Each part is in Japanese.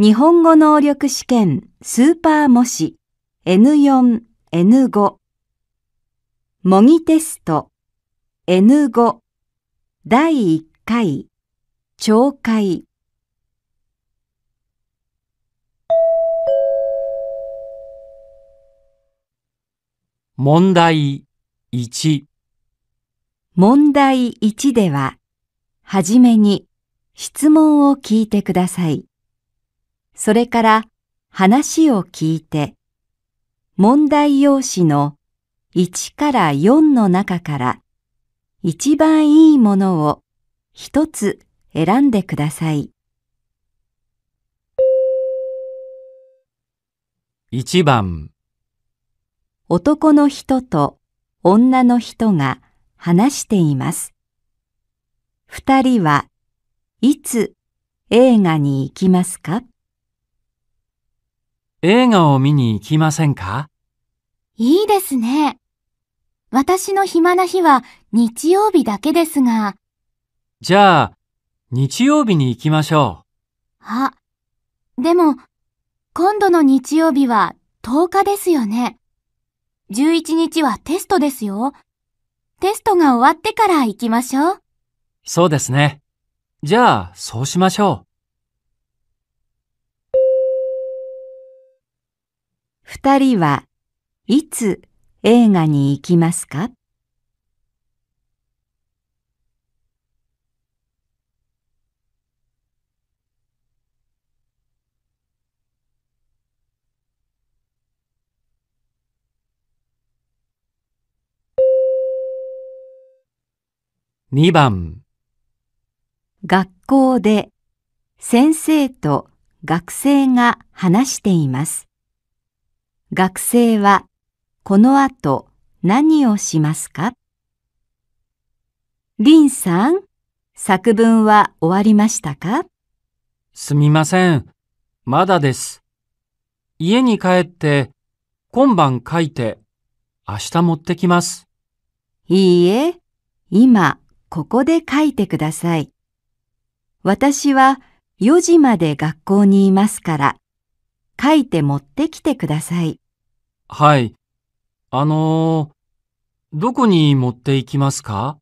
日本語能力試験スーパー模試 N4、N5 模擬テスト N5 第1回懲戒問題1問題1では、はじめに質問を聞いてください。それから話を聞いて、問題用紙の1から4の中から一番いいものを一つ選んでください。一番男の人と女の人が話しています。二人はいつ映画に行きますか映画を見に行きませんかいいですね。私の暇な日は日曜日だけですが。じゃあ、日曜日に行きましょう。あ、でも、今度の日曜日は10日ですよね。11日はテストですよ。テストが終わってから行きましょう。そうですね。じゃあ、そうしましょう。二人はいつ映画に行きますか2番学校で先生と学生が話しています。学生はこの後何をしますか林さん、作文は終わりましたかすみません。まだです。家に帰って今晩書いて明日持ってきます。いいえ、今ここで書いてください。私は4時まで学校にいますから。書いて持ってきてください。はい。あのー、どこに持っていきますか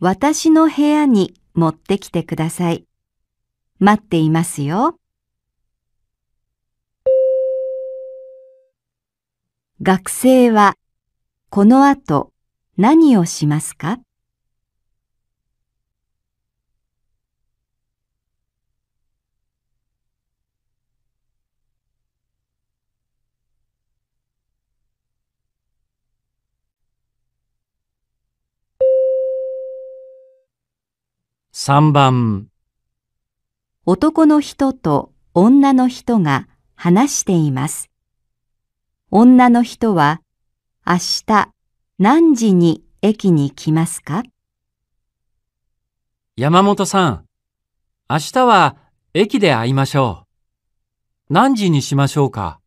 私の部屋に持ってきてください。待っていますよ。学生はこの後何をしますか3番男の人と女の人が話しています。女の人は明日何時に駅に来ますか山本さん、明日は駅で会いましょう。何時にしましょうか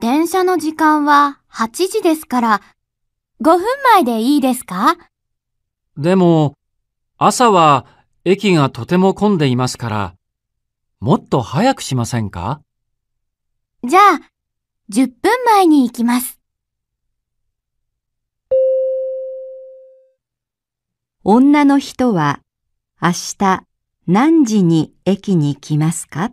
電車の時間は8時ですから、5分前でいいですかでも、朝は駅がとても混んでいますから、もっと早くしませんかじゃあ、10分前に行きます。女の人は明日何時に駅に来ますか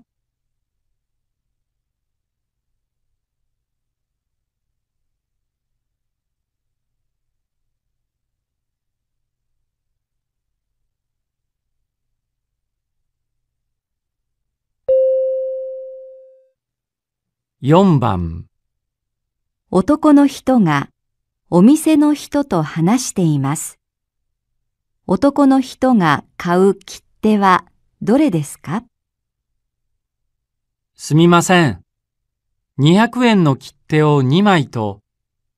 4番男の人がお店の人と話しています。男の人が買う切手はどれですかすみません。200円の切手を2枚と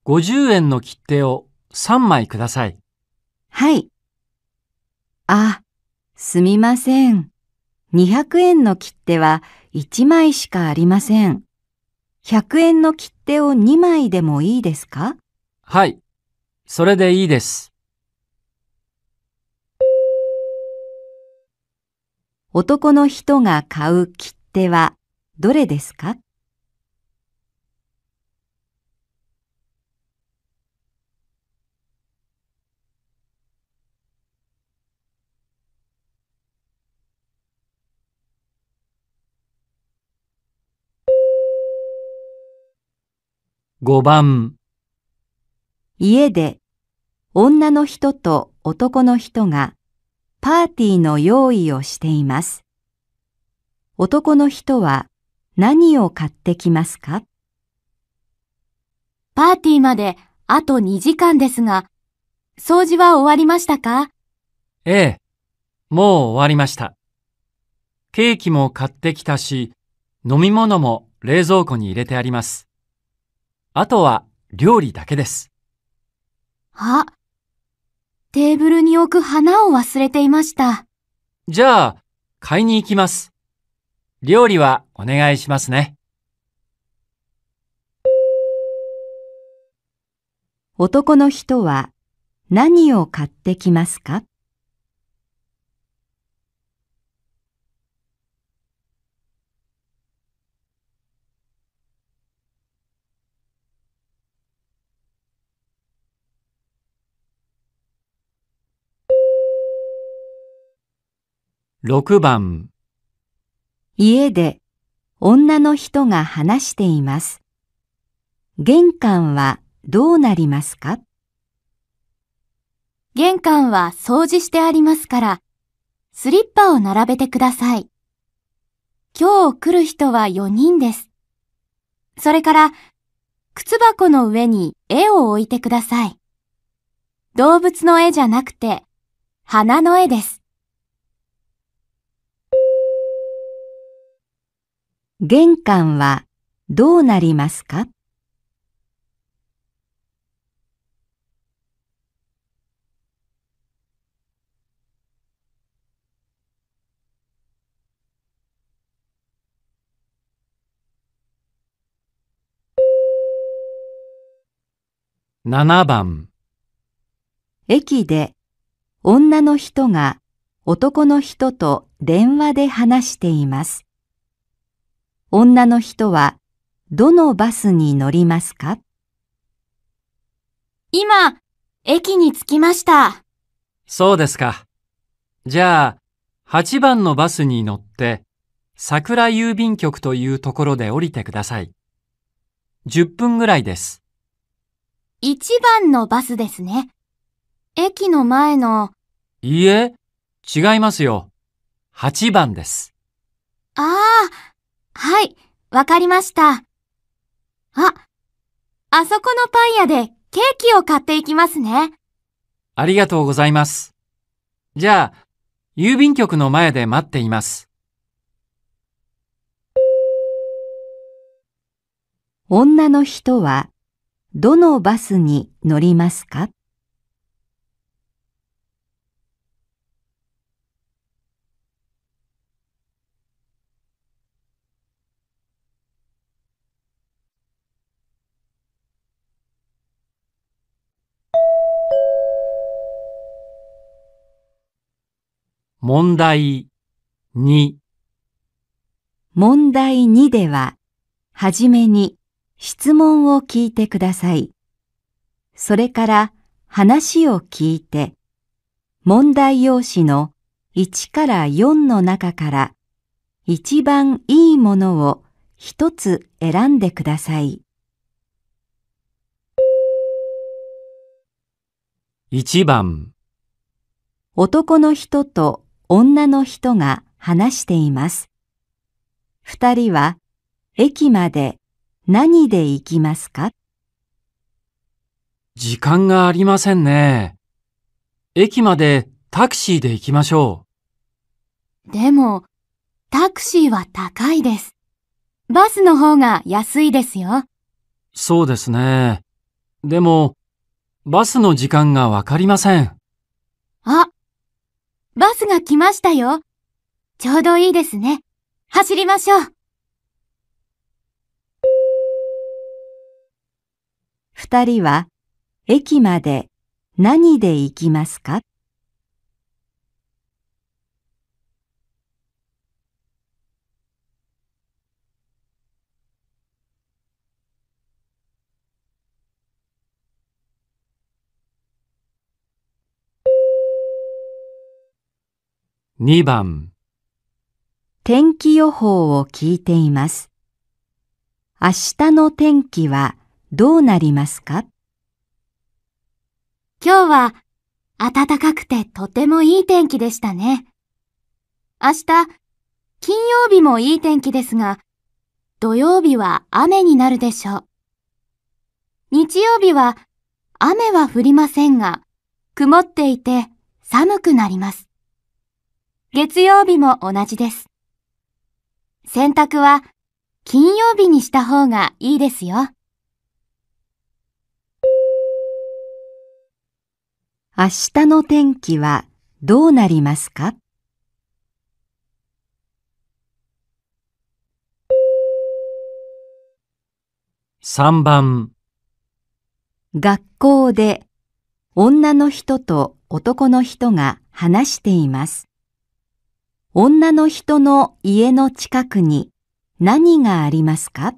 50円の切手を3枚ください。はい。あ、すみません。200円の切手は1枚しかありません。100円の切手を2枚でもいいですかはい、それでいいです。男の人が買う切手はどれですか5番家で女の人と男の人がパーティーの用意をしています。男の人は何を買ってきますかパーティーまであと2時間ですが、掃除は終わりましたかええ、もう終わりました。ケーキも買ってきたし、飲み物も冷蔵庫に入れてあります。あとは料理だけです。あ、テーブルに置く花を忘れていました。じゃあ、買いに行きます。料理はお願いしますね。男の人は何を買ってきますか6番家で女の人が話しています。玄関はどうなりますか玄関は掃除してありますから、スリッパを並べてください。今日来る人は4人です。それから、靴箱の上に絵を置いてください。動物の絵じゃなくて、花の絵です。玄関はどうなりますか7番駅で女の人が男の人と電話で話しています。女の人はどのバスに乗りますか今、駅に着きました。そうですか。じゃあ、8番のバスに乗って、桜郵便局というところで降りてください。10分ぐらいです。1番のバスですね。駅の前の。いいえ、違いますよ。8番です。ああ。はい、わかりました。あ、あそこのパン屋でケーキを買っていきますね。ありがとうございます。じゃあ、郵便局の前で待っています。女の人はどのバスに乗りますか問題2問題2では、はじめに質問を聞いてください。それから話を聞いて、問題用紙の1から4の中から一番いいものを一つ選んでください。1番男の人と女の人が話しています。二人は駅まで何で行きますか時間がありませんね。駅までタクシーで行きましょう。でも、タクシーは高いです。バスの方が安いですよ。そうですね。でも、バスの時間がわかりません。あ、バスが来ましたよ。ちょうどいいですね。走りましょう。二人は駅まで何で行きますか2番天気予報を聞いています。明日の天気はどうなりますか今日は暖かくてとてもいい天気でしたね。明日、金曜日もいい天気ですが、土曜日は雨になるでしょう。日曜日は雨は降りませんが、曇っていて寒くなります。月曜日も同じです。洗濯は金曜日にした方がいいですよ。明日の天気はどうなりますか3番学校で女の人と男の人が話しています。女の人の家の近くに何がありますか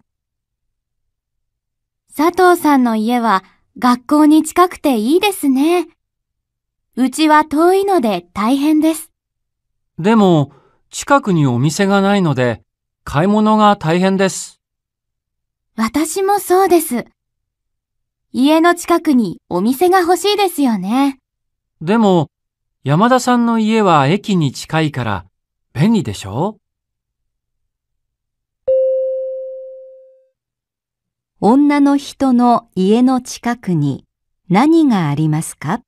佐藤さんの家は学校に近くていいですね。うちは遠いので大変です。でも、近くにお店がないので、買い物が大変です。私もそうです。家の近くにお店が欲しいですよね。でも、山田さんの家は駅に近いから、便利でしょ女の人の家の近くに何がありますか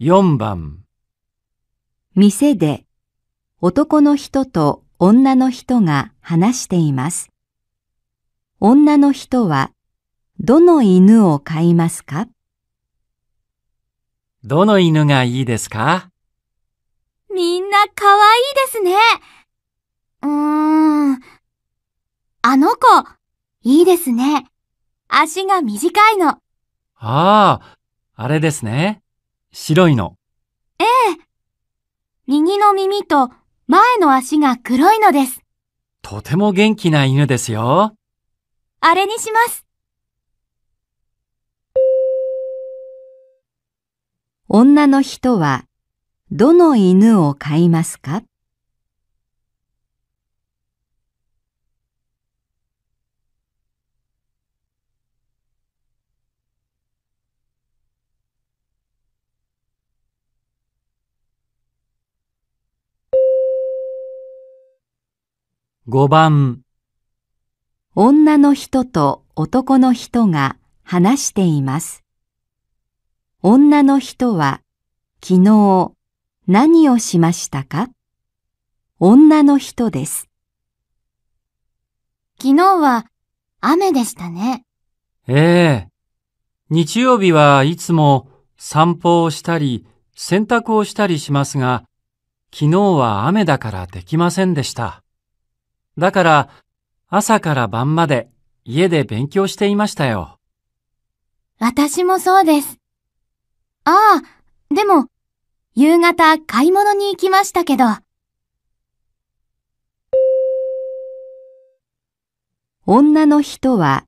?4 番店で男の人と女の人が話しています。女の人はどの犬を飼いますかどの犬がいいですかみんな可愛いですね。うーん。あの子、いいですね。足が短いの。ああ、あれですね。白いの。ええ。右の耳と前の足が黒いのです。とても元気な犬ですよ。あれにします。女の人はどの犬を飼いますか5番女の人と男の人が話しています。女の人は昨日何をしましたか女の人です。昨日は雨でしたね。ええ。日曜日はいつも散歩をしたり洗濯をしたりしますが、昨日は雨だからできませんでした。だから朝から晩まで家で勉強していましたよ。私もそうです。ああ、でも夕方買い物に行きましたけど。女の人は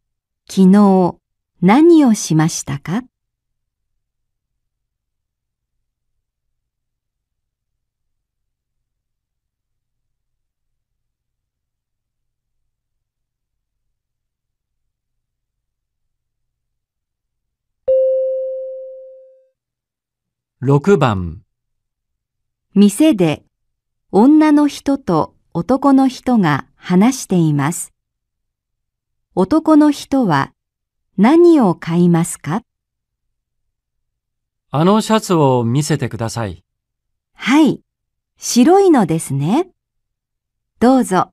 昨日何をしましたか6番店で女の人と男の人が話しています。男の人は何を買いますかあのシャツを見せてください。はい。白いのですね。どうぞ。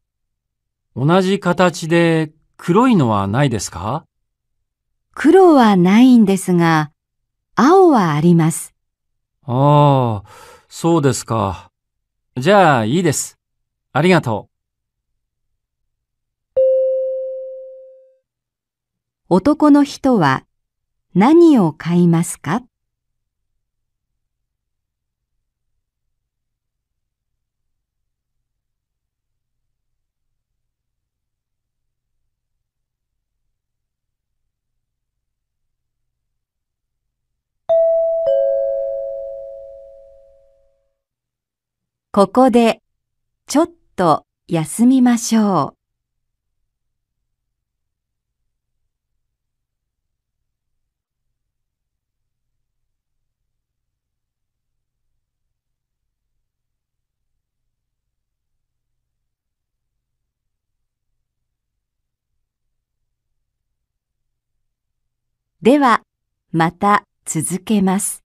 同じ形で黒いのはないですか黒はないんですが、青はあります。ああ。そうですか。じゃあいいです。ありがとう。男の人は何を買いますかここでちょっと休みましょう。では、また続けます。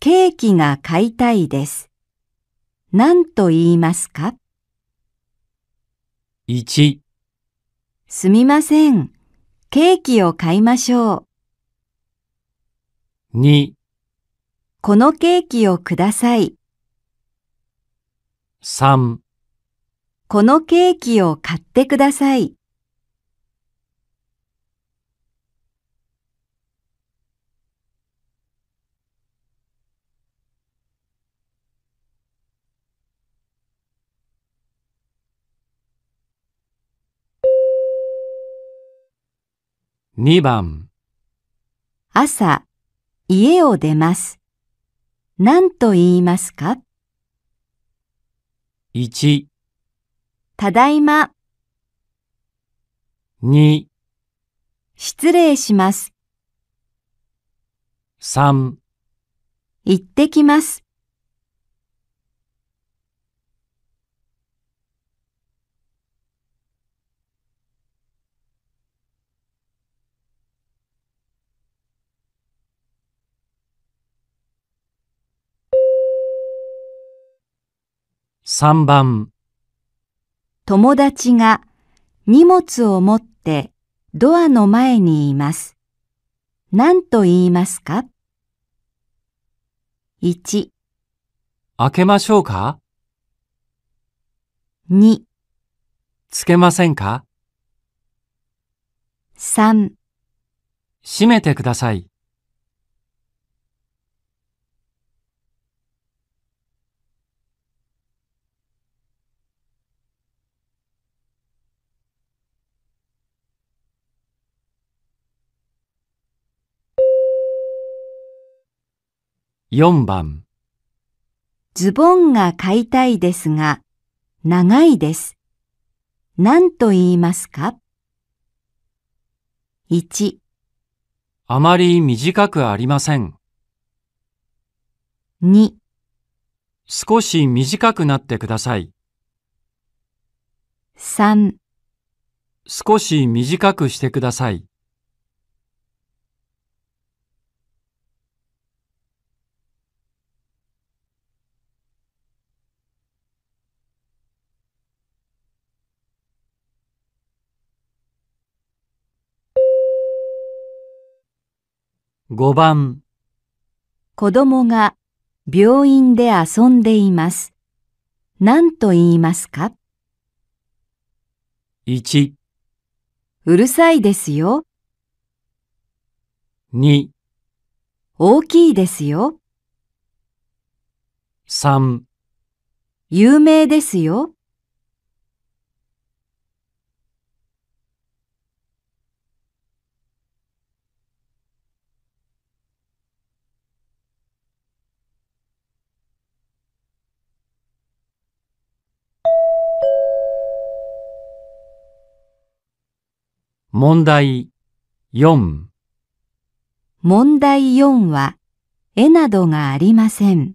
ケーキが買いたいです。何と言いますか ?1 すみません。ケーキを買いましょう。2このケーキをください。3このケーキを買ってください。2番朝、家を出ます。何と言いますか ?1、ただいま、2、失礼します、3、行ってきます。3番友達が荷物を持ってドアの前にいます。何と言いますか ?1 開けましょうか ?2 つけませんか ?3 閉めてください。4番ズボンが買いたいですが、長いです。何と言いますか ?1 あまり短くありません。2少し短くなってください。3少し短くしてください。5番子供が病院で遊んでいます。何と言いますか ?1 うるさいですよ。2大きいですよ。3有名ですよ。問題4問題4は、絵などがありません。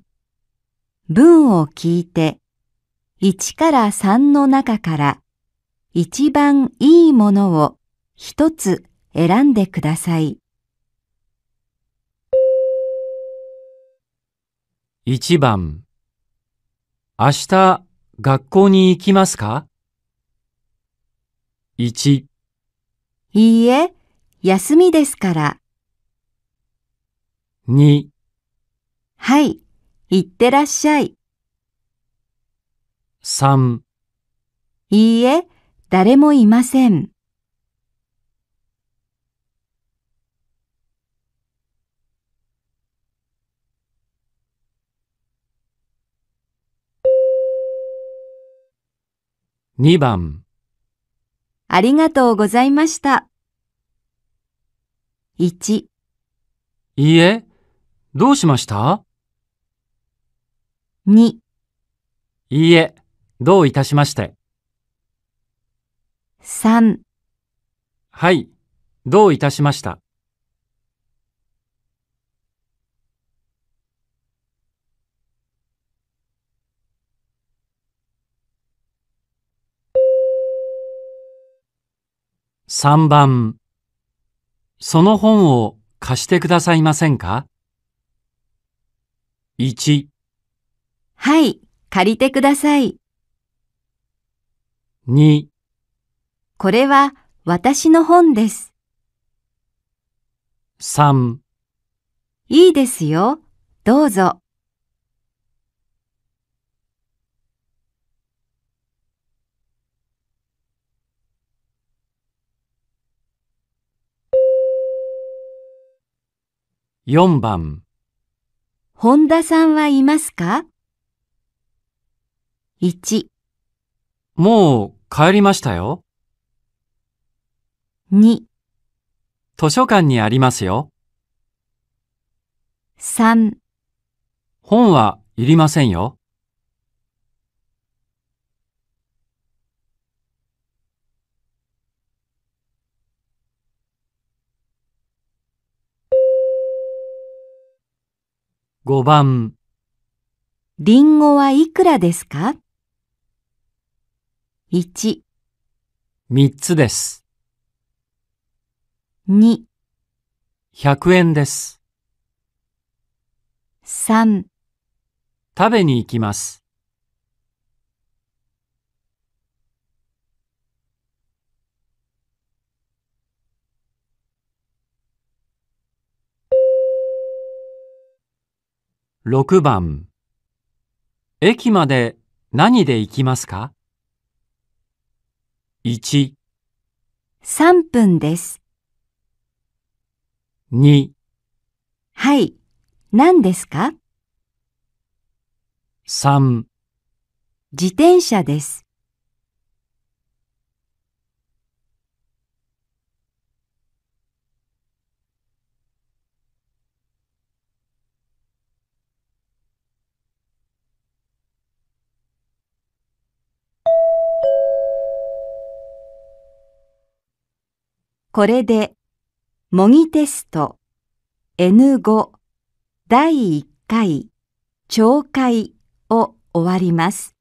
文を聞いて、1から3の中から一番いいものを一つ選んでください。1番明日学校に行きますか 1, いいえ、休みですから。2はい、いってらっしゃい。3いいえ、誰もいません。2番ありがとうございました。1いいえ、どうしました2いいえ、どういたしまして。3はい、どういたしました。3番その本を貸してくださいませんか ?1 はい、借りてください。2これは私の本です。3いいですよ、どうぞ。4番本田さんはいますか ?1、もう帰りましたよ。2、図書館にありますよ。3、本はいりませんよ。5番りんごはいくらですか ?1、3つです。2、100円です。3食べに行きます。6番駅まで何で行きますか ?1、3分です。2、はい。何ですか3自転車です。これで、模擬テスト N5 第1回懲戒を終わります。